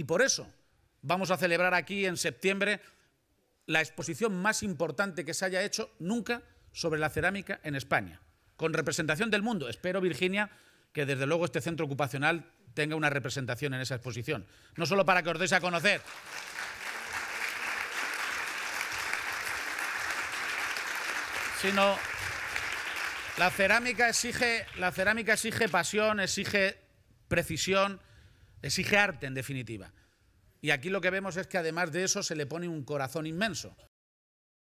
Y por eso vamos a celebrar aquí en septiembre la exposición más importante que se haya hecho nunca sobre la cerámica en España, con representación del mundo. Espero, Virginia, que desde luego este centro ocupacional tenga una representación en esa exposición, no solo para que os deis a conocer. sino la cerámica exige la cerámica exige pasión, exige precisión, Exige arte, en definitiva. Y aquí lo que vemos es que además de eso se le pone un corazón inmenso.